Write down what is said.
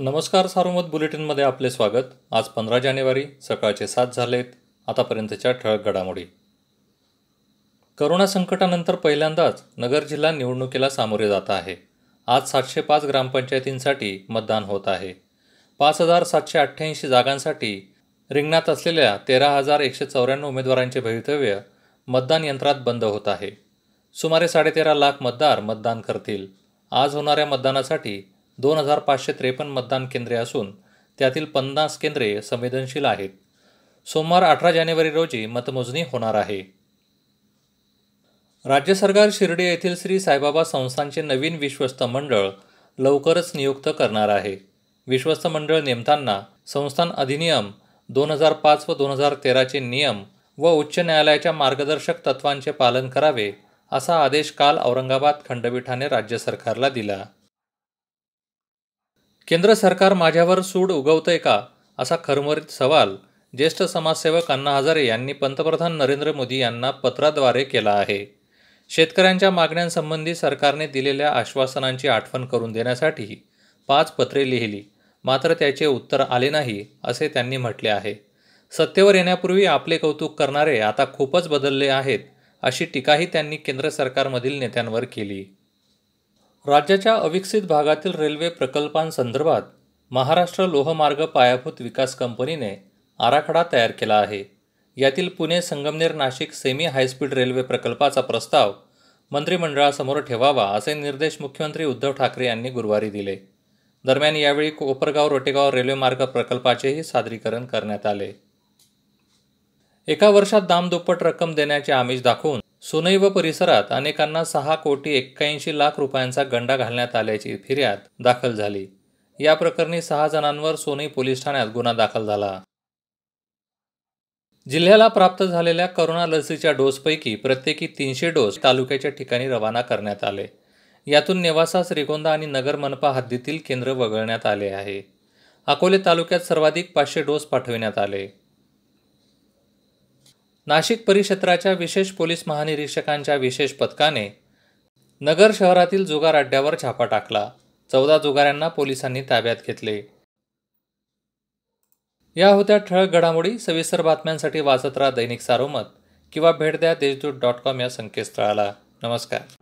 नमस्कार सार्वमत बुलेटिनमध्ये आपले स्वागत आज पंधरा जानेवारी सकाळचे सात झालेत आतापर्यंतच्या ठळक घडामोडी करोना संकटानंतर पहिल्यांदाच नगर जिल्हा निवडणुकीला सामोरे जात आहे आज सातशे पाच ग्रामपंचायतींसाठी मतदान होत आहे पाच हजार सातशे अठ्ठ्याऐंशी जागांसाठी रिंगणात असलेल्या तेरा हजार एकशे चौऱ्याण्णव उमेदवारांचे भवितव्य मतदान यंत्रात बंद होत आहे सुमारे साडेतेरा लाख मतदार मतदान करतील आज होणाऱ्या मतदानासाठी दोन हजार पाचशे त्रेपन्न मतदान केंद्रे असून त्यातील पन्नास केंद्रे संवेदनशील आहेत सोमवार अठरा जानेवारी रोजी मतमोजणी होणार आहे राज्य सरकार शिर्डी येथील श्री साईबाबा संस्थांचे नवीन विश्वस्त मंडळ लवकरच नियुक्त करणार आहे विश्वस्त मंडळ नेमताना संस्थान अधिनियम दोन हजार पाच व दोन हजार तेराचे नियम व उच्च न्यायालयाच्या मार्गदर्शक तत्वांचे पालन करावे असा आदेश काल औरंगाबाद खंडपीठाने राज्य सरकारला दिला केंद्र सरकार माझ्यावर सूड उगवतंय का असा खरमरीत सवाल ज्येष्ठ समाजसेवक अण्णा हजारे यांनी पंतप्रधान नरेंद्र मोदी यांना पत्राद्वारे केला आहे शेतकऱ्यांच्या मागण्यांसंबंधी सरकारने दिलेल्या आश्वासनांची आठवण करून देण्यासाठी पाच पत्रे लिहिली मात्र त्याचे उत्तर आले नाही असे त्यांनी म्हटले आहे सत्तेवर येण्यापूर्वी आपले कौतुक करणारे आता खूपच बदलले आहेत अशी टीकाही त्यांनी केंद्र सरकारमधील नेत्यांवर केली राज्याच्या अविकसित भागातील रेल्वे प्रकल्पांसंदर्भात महाराष्ट्र लोहमार्ग पायाभूत विकास कंपनीने आराखडा तयार केला आहे यातील Pune Sangamner Nashik semi high speed railway प्रकल्पाचा प्रस्ताव मंत्रिमंडळासमोर ठेवावा असे निर्देश मुख्यमंत्री उद्धव ठाकरे यांनी गुरुवारी दिले दरम्यान यावेळी कोपरगाव रोटेगाव रेल्वे मार्ग प्रकल्पाचेही सादरीकरण करण्यात आले एका वर्षात दामदुप्पट रक्कम देण्याचे आमिष दाखवून सुनैव परिसरात अनेकांना सहा कोटी एक्क्याऐंशी लाख रुपयांचा गंडा घालण्यात आल्याची फिर्याद दाखल झाली या प्रकरणी सहा जणांवर सोनई पोलीस ठाण्यात गुन्हा दाखल झाला जिल्ह्याला प्राप्त झालेल्या करोना लसीच्या डोसपैकी प्रत्येकी तीनशे डोस तालुक्याच्या ठिकाणी रवाना करण्यात आले यातून नेवासा श्रीगोंदा आणि नगर मनपा हद्दीतील केंद्र वगळण्यात आले आहे अकोले तालुक्यात सर्वाधिक पाचशे डोस पाठविण्यात आले नाशिक परिक्षेत्राच्या विशेष पोलीस महानिरीक्षकांच्या विशेष पथकाने नगर शहरातील जुगार अड्ड्यावर छापा टाकला चौदा जुगाऱ्यांना पोलिसांनी ताब्यात घेतले या होत्या ठळक घडामोडी सविस्तर बातम्यांसाठी वाचत राहा दैनिक सारोमत किंवा भेट द्या देशदूत डॉट कॉम या संकेतस्थळाला नमस्कार